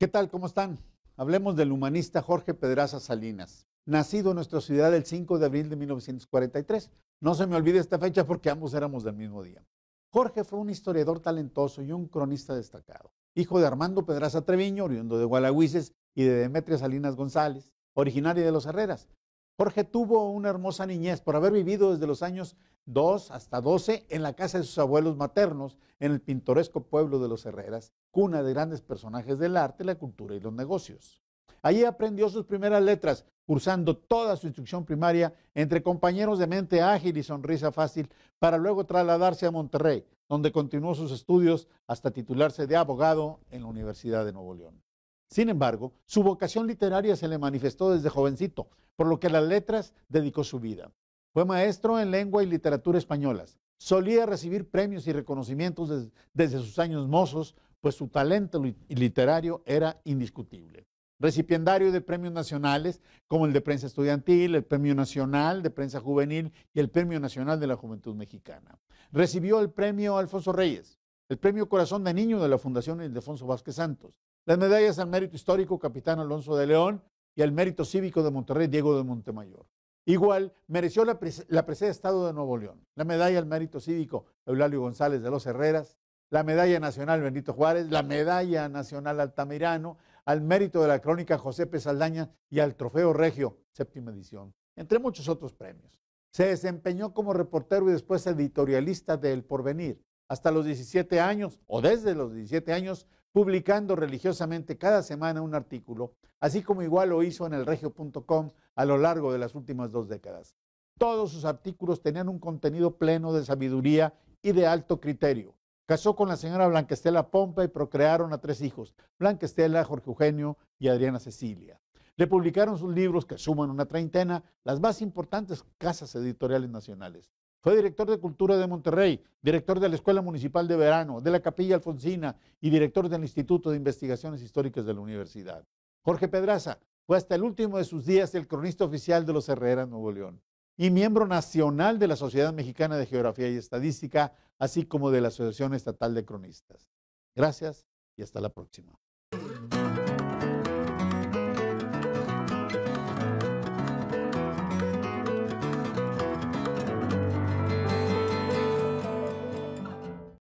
¿Qué tal? ¿Cómo están? Hablemos del humanista Jorge Pedraza Salinas, nacido en nuestra ciudad el 5 de abril de 1943. No se me olvide esta fecha porque ambos éramos del mismo día. Jorge fue un historiador talentoso y un cronista destacado, hijo de Armando Pedraza Treviño, oriundo de Gualahuises, y de Demetria Salinas González, originaria de Los Herreras, Jorge tuvo una hermosa niñez por haber vivido desde los años 2 hasta 12 en la casa de sus abuelos maternos, en el pintoresco pueblo de los Herreras, cuna de grandes personajes del arte, la cultura y los negocios. Allí aprendió sus primeras letras, cursando toda su instrucción primaria entre compañeros de mente ágil y sonrisa fácil, para luego trasladarse a Monterrey, donde continuó sus estudios hasta titularse de abogado en la Universidad de Nuevo León. Sin embargo, su vocación literaria se le manifestó desde jovencito, por lo que a las letras dedicó su vida. Fue maestro en lengua y literatura españolas. Solía recibir premios y reconocimientos desde sus años mozos, pues su talento literario era indiscutible. Recipiendario de premios nacionales, como el de prensa estudiantil, el Premio Nacional de Prensa Juvenil y el Premio Nacional de la Juventud Mexicana. Recibió el Premio Alfonso Reyes, el Premio Corazón de Niño de la Fundación Ildefonso Vázquez Santos, las medallas al mérito histórico, capitán Alonso de León, y al mérito cívico de Monterrey, Diego de Montemayor. Igual mereció la, presencia de Estado de Nuevo León, la medalla al mérito cívico, Eulalio González de los Herreras, la medalla nacional Benito Juárez, la medalla nacional Altamirano, al mérito de la crónica José P. Saldaña y al trofeo Regio, séptima edición, entre muchos otros premios. Se desempeñó como reportero y después editorialista de El Porvenir. Hasta los 17 años, o desde los 17 años, publicando religiosamente cada semana un artículo, así como igual lo hizo en el regio.com a lo largo de las últimas dos décadas. Todos sus artículos tenían un contenido pleno de sabiduría y de alto criterio. Casó con la señora Blanquestela Pompa y procrearon a tres hijos, Blanquestela, Jorge Eugenio y Adriana Cecilia. Le publicaron sus libros, que suman una treintena, las más importantes casas editoriales nacionales. Fue director de Cultura de Monterrey, director de la Escuela Municipal de Verano, de la Capilla Alfonsina y director del Instituto de Investigaciones Históricas de la Universidad. Jorge Pedraza fue hasta el último de sus días el cronista oficial de los Herreras Nuevo León y miembro nacional de la Sociedad Mexicana de Geografía y Estadística, así como de la Asociación Estatal de Cronistas. Gracias y hasta la próxima.